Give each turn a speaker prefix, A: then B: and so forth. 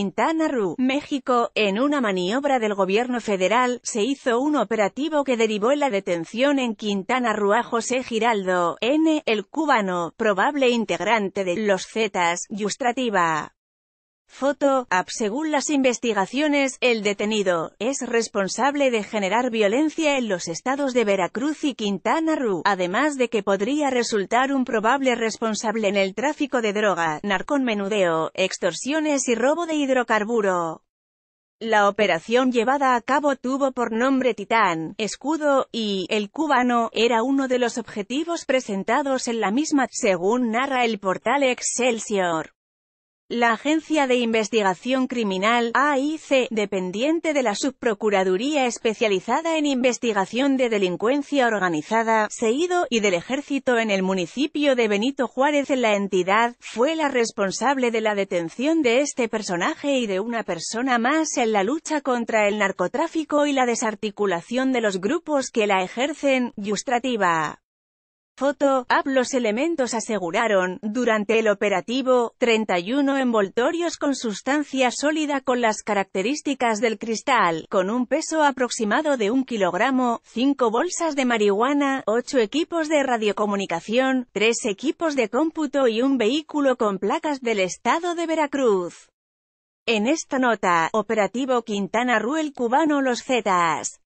A: Quintana Roo, México, en una maniobra del gobierno federal, se hizo un operativo que derivó en la detención en Quintana Roo a José Giraldo, N., el cubano, probable integrante de Los Zetas, Ilustrativa. Foto, Según las investigaciones, el detenido es responsable de generar violencia en los estados de Veracruz y Quintana Roo, además de que podría resultar un probable responsable en el tráfico de droga, menudeo, extorsiones y robo de hidrocarburo. La operación llevada a cabo tuvo por nombre Titán, Escudo, y El Cubano, era uno de los objetivos presentados en la misma, según narra el portal Excelsior. La Agencia de Investigación Criminal, AIC, dependiente de la Subprocuraduría especializada en investigación de delincuencia organizada, seguido, y del Ejército en el municipio de Benito Juárez en la entidad, fue la responsable de la detención de este personaje y de una persona más en la lucha contra el narcotráfico y la desarticulación de los grupos que la ejercen, Yustrativa. Foto, AP los elementos aseguraron, durante el operativo, 31 envoltorios con sustancia sólida con las características del cristal, con un peso aproximado de un kilogramo, 5 bolsas de marihuana, 8 equipos de radiocomunicación, 3 equipos de cómputo y un vehículo con placas del estado de Veracruz. En esta nota, Operativo Quintana ruel cubano Los Zetas.